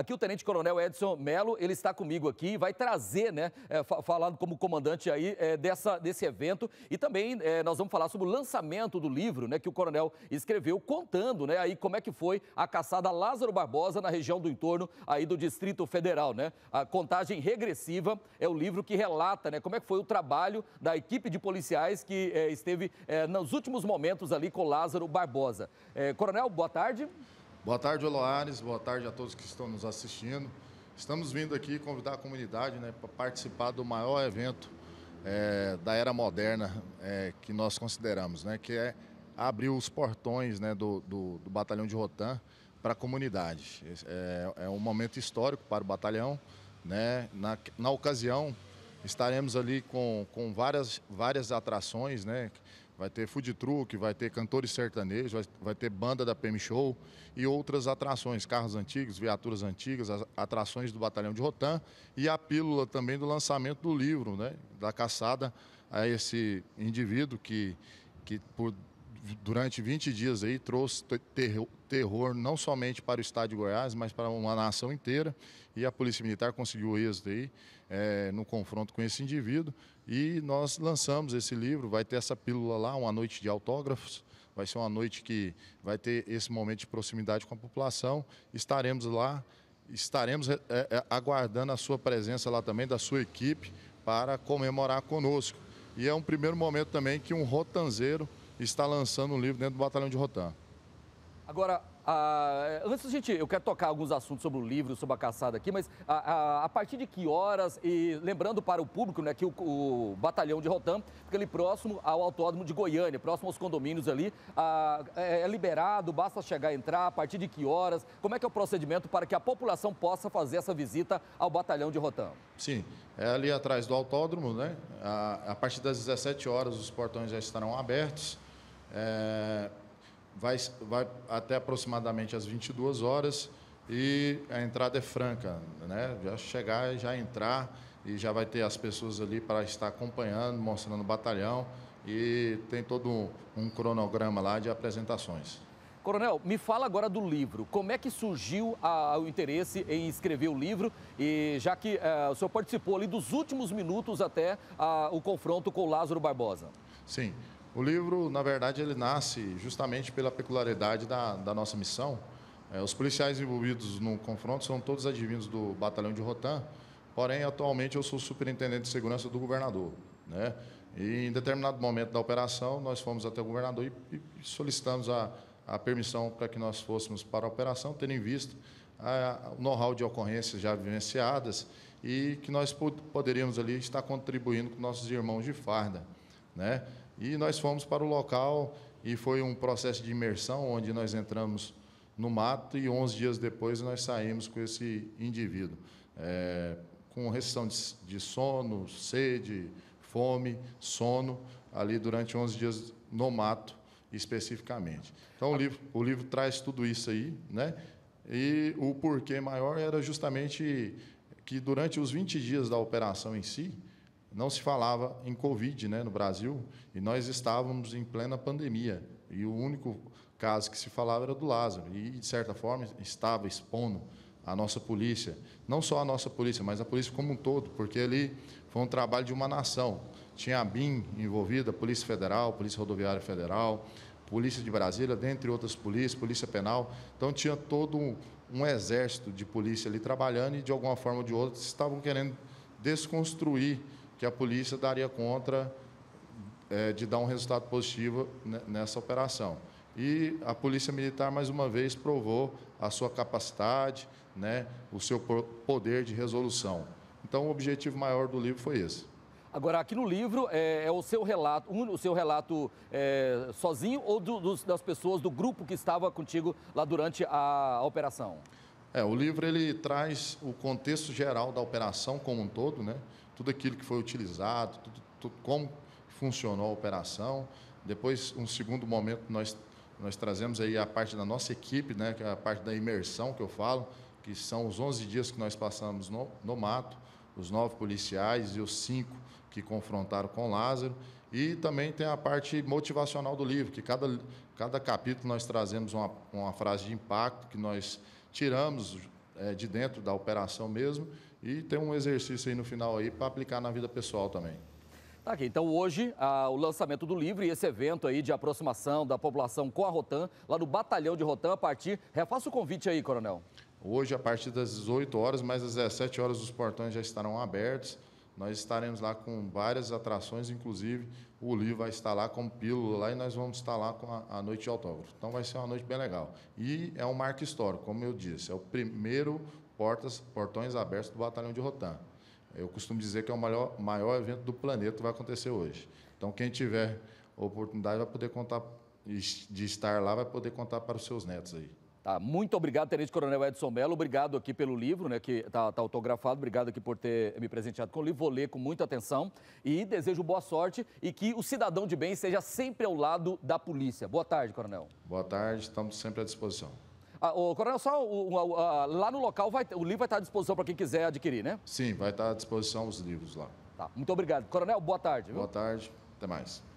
Aqui o Tenente Coronel Edson Melo, ele está comigo aqui, vai trazer, né, é, falando como comandante aí é, dessa, desse evento e também é, nós vamos falar sobre o lançamento do livro, né, que o Coronel escreveu, contando, né, aí como é que foi a caçada Lázaro Barbosa na região do entorno aí do Distrito Federal, né? A contagem regressiva é o livro que relata, né, como é que foi o trabalho da equipe de policiais que é, esteve é, nos últimos momentos ali com Lázaro Barbosa. É, coronel, boa tarde. Boa tarde, Oloares. Boa tarde a todos que estão nos assistindo. Estamos vindo aqui convidar a comunidade né, para participar do maior evento é, da era moderna é, que nós consideramos, né, que é abrir os portões né, do, do, do, Batalhão de Rotan para a comunidade. É, é, um momento histórico para o batalhão. Né? Na, na ocasião, estaremos ali com, com várias, várias atrações, né? vai ter food truck, vai ter cantores sertanejos, vai, vai, ter banda da PM Show e outras atrações, carros antigos, viaturas antigas, atrações do Batalhão de Rotan e a pílula também do lançamento do livro, né, da caçada a esse indivíduo que, que por durante 20 dias aí trouxe terror não somente para o estado de Goiás, mas para uma nação inteira. E a Polícia Militar conseguiu êxito aí é, no confronto com esse indivíduo. E nós lançamos esse livro, vai ter essa pílula lá, uma noite de autógrafos. Vai ser uma noite que vai ter esse momento de proximidade com a população. Estaremos lá, estaremos é, é, é aguardando a sua presença lá também, da sua equipe, para comemorar conosco. E é um primeiro momento também que um rotanzeiro está lançando um livro dentro do Batalhão de Rotan. Agora, ah, eh, antes da gente, eu quero tocar alguns assuntos sobre o livro, sobre a caçada aqui, mas a, ah, a, ah, a partir de que horas, e lembrando para o público né, que o, o batalhão de Rotam fica ali próximo ao autódromo de Goiânia, próximo aos condomínios ali, ah, é, é, liberado, basta chegar e entrar, a partir de que horas, como é que é o procedimento para que a população possa fazer essa visita ao batalhão de Rotam? Sim, é ali atrás do autódromo, né? A, a partir das 17 horas os portões já estarão abertos. É, vai, vai até aproximadamente às 22 horas e a entrada é franca, né? Já chegar, já entrar e já vai ter as pessoas ali para estar acompanhando, mostrando o batalhão e tem todo um, um, cronograma lá de apresentações. Coronel, me fala agora do livro. Como é que surgiu a, o interesse em escrever o livro? E já que a, é, o senhor participou ali dos últimos minutos até a, o confronto com o Lázaro Barbosa. Sim, o livro, na verdade, ele nasce justamente pela peculiaridade da, da nossa missão. É, os policiais envolvidos no confronto são todos advindos do batalhão de Rotan, porém, atualmente, eu sou superintendente de segurança do governador. Né? E, em determinado momento da operação, nós fomos até o governador e, e solicitamos a, a permissão para que nós fôssemos para a operação, tendo em vista o know-how de ocorrências já vivenciadas e que nós poderíamos ali estar contribuindo com nossos irmãos de farda. Né? E nós fomos para o local e foi um processo de imersão onde nós entramos no mato e 11 dias depois nós saímos com esse indivíduo. É, com restrição de, de, sono, sede, fome, sono, ali durante 11 dias no mato, especificamente. Então, o livro, o livro traz tudo isso aí, né? E o porquê maior era justamente que, durante os 20 dias da operação em si, não se falava em Covid né, no Brasil, e nós estávamos em plena pandemia. E o único caso que se falava era do Lázaro, e, de certa forma, estava expondo a nossa polícia, não só a nossa polícia, mas a polícia como um todo, porque ali foi um trabalho de uma nação. Tinha a BIM envolvida, Polícia Federal, Polícia Rodoviária Federal, Polícia de Brasília, dentre outras polícias, Polícia Penal. Então tinha todo um, um exército de polícia ali trabalhando e de alguma forma ou de outra estavam querendo desconstruir que a polícia daria contra é, de dar um resultado positivo nessa operação. E a Polícia Militar, mais uma vez, provou a sua capacidade, né, o seu poder de resolução. Então, o objetivo maior do livro foi esse. Agora, aqui no livro é, é, o seu relato, um, o seu relato é, sozinho ou do, dos, das pessoas do grupo que estava contigo lá durante a, a, operação? É, o livro ele traz o contexto geral da operação como um todo, né? tudo aquilo que foi utilizado, tudo, tudo, como funcionou a operação. Depois, um segundo momento, nós, nós trazemos aí a parte da nossa equipe, né, que é a parte da imersão que eu falo, que são os 11 dias que nós passamos no, no mato, os nove policiais e os cinco que confrontaram com Lázaro. E também tem a parte motivacional do livro, que cada, cada capítulo nós trazemos uma, uma frase de impacto que nós tiramos é, de dentro da operação mesmo e ter um exercício aí no final aí para aplicar na vida pessoal também. Tá aqui, então hoje o lançamento do livro e esse evento aí de aproximação da população com a Rotan, lá no Batalhão de Rotan, a partir. Refaça o convite aí, Coronel. Hoje, a partir das 18 horas, mais às 17 horas, os portões já estarão abertos. Nós estaremos lá com várias atrações, inclusive o livro vai estar lá com pílula lá e nós vamos estar lá com a, a noite de autógrafo. Então vai ser uma noite bem legal. E é um marco histórico, como eu disse, é o primeiro portas, portões abertos do Batalhão de Rotan. Eu costumo dizer que é o maior, maior evento do planeta que vai acontecer hoje. Então quem tiver oportunidade vai poder contar de estar lá, vai poder contar para os seus netos aí. Tá, muito obrigado, Tenente Coronel Edson Mello. Obrigado aqui pelo livro, né, que está tá autografado. Obrigado aqui por ter me presenteado com o livro. Vou ler com muita atenção e desejo boa sorte e que o cidadão de bem seja sempre ao lado da polícia. Boa tarde, Coronel. Boa tarde, estamos sempre à disposição. Ah, o Coronel, só o, o, a, lá no local vai, o livro vai estar à disposição para quem quiser adquirir, né? Sim, vai estar à disposição os livros lá. Tá, muito obrigado. Coronel, boa tarde. Viu? Boa tarde, até mais.